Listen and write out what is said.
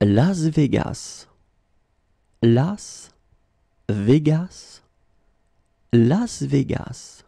Las Vegas. Las Vegas. Las Vegas.